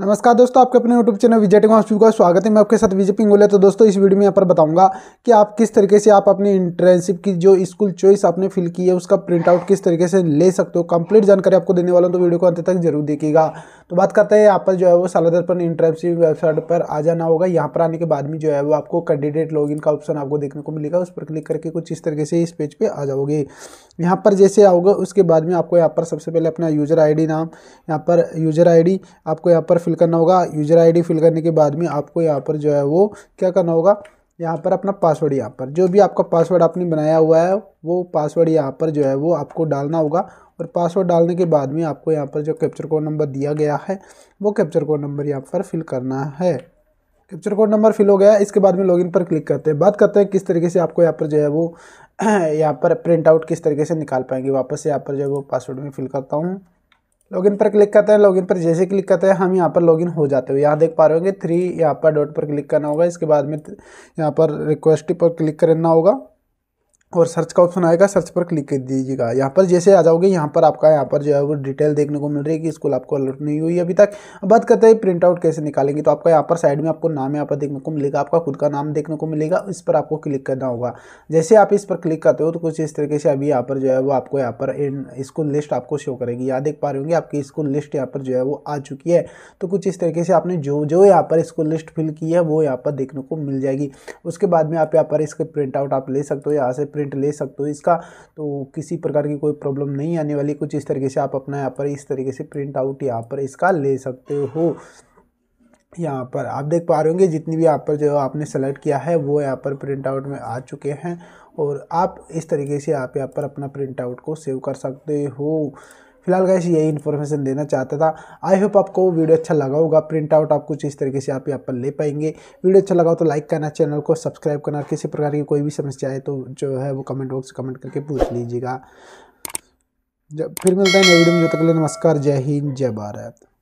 नमस्कार दोस्तों आपके अपने यूट्यूब चैनल विजय टेक्नोलॉजी का स्वागत है मैं आपके साथ विजय पिंगोले तो दोस्तों इस वीडियो में यहाँ पर बताऊंगा कि आप किस तरीके से आप अपनी इंटर्नशिप की जो स्कूल चॉइस आपने फिल की है उसका प्रिंट आउट किस तरीके से ले सकते हो कंप्लीट जानकारी आपको देने वाला हूँ तो वीडियो को अंत तक जरूर देखिएगा तो बात करते हैं यहाँ पर जो है वो साला दर्पण इंटर्नशिप वेबसाइट पर आ जाना होगा यहाँ पर आने के बाद में जो है वो आपको कैंडिडेट लॉग का ऑप्शन आपको देखने को मिलेगा उस पर क्लिक करके कुछ इस तरीके से इस पेज पर आ जाओगे यहाँ पर जैसे आओगे उसके बाद में आपको यहाँ पर सबसे पहले अपना यूजर आई नाम यहाँ पर यूजर आई आपको यहाँ पर फिल करना होगा यूजर आईडी फिल करने के बाद में आपको यहाँ पर जो है वो क्या करना होगा यहाँ पर अपना पासवर्ड यहाँ पर जो भी आपका पासवर्ड आपने बनाया हुआ है वो पासवर्ड यहाँ पर जो है वो आपको डालना होगा और पासवर्ड डालने के बाद में आपको यहाँ पर जो कैप्चर कोड नंबर दिया गया है वो कैप्चर कोड नंबर यहाँ पर फिल करना है कैप्चर कोड नंबर फिल हो गया इसके बाद में लॉगिन पर क्लिक करते हैं बात करते हैं किस तरीके से आपको यहाँ पर जो है वो यहाँ पर प्रिंट आउट किस तरीके से निकाल पाएंगे वापस से यहाँ पर जो है वो पासवर्ड में फिल करता हूँ लॉगिन पर क्लिक करते हैं लॉगिन पर जैसे क्लिक करते हैं हम यहाँ पर लॉगिन हो जाते हो यहाँ देख पा रहे होंगे थ्री यहाँ पर डॉट पर क्लिक करना होगा इसके बाद में यहाँ पर रिक्वेस्ट पर क्लिक करना होगा और सर्च का ऑप्शन आएगा सर्च पर क्लिक कर दीजिएगा यहाँ पर जैसे आ जाओगे यहाँ पर आपका यहाँ पर जो है वो डिटेल देखने को मिल रही है कि स्कूल आपको अलर्ट नहीं हुई अभी तक अब बात करते हैं प्रिंट आउट कैसे निकालेंगे तो आपका यहाँ पर साइड में आपको नाम यहाँ पर देखने को मिलेगा आपका खुद का नाम देखने को मिलेगा इस पर आपको क्लिक करना होगा जैसे आप इस पर क्लिक करते हो तो कुछ इस तरीके से अभी यहाँ पर जो है वो आपको यहाँ पर स्कूल लिस्ट आपको शो करेगी या देख पा रहे होंगे आपकी स्कूल लिस्ट यहाँ पर जो है वो आ चुकी है तो कुछ इस तरीके से आपने जो जो यहाँ पर स्कूल लिस्ट फिल की है वो यहाँ पर देखने को मिल जाएगी उसके बाद में आप यहाँ पर इसके प्रिंट आउट आप ले सकते हो यहाँ से प्रिंट प्रिंट ले सकते हो इसका तो किसी प्रकार की कोई प्रॉब्लम नहीं आने वाली कुछ इस तरीके से आप अपना यहाँ पर इस तरीके से प्रिंट आउट यहाँ पर इसका ले सकते हो यहाँ पर आप देख पा रहे होंगे जितनी भी यहाँ पर जो आपने सेलेक्ट किया है वो यहाँ पर प्रिंट आउट में आ चुके हैं और आप इस तरीके से आप यहाँ पर अपना प्रिंट आउट को सेव कर सकते हो फिलहाल गैस यही इन्फॉर्मेशन देना चाहता था आई होप आपको वीडियो अच्छा लगा होगा प्रिंट आउट आप कुछ इस तरीके से आप यहाँ पर ले पाएंगे वीडियो अच्छा लगा तो लाइक करना चैनल को सब्सक्राइब करना किसी प्रकार की कोई भी समस्या है तो जो है वो कमेंट बॉक्स कमेंट करके पूछ लीजिएगा जब फिर मिलता है नए वीडियो में जो तक नमस्कार जय हिंद जय भारत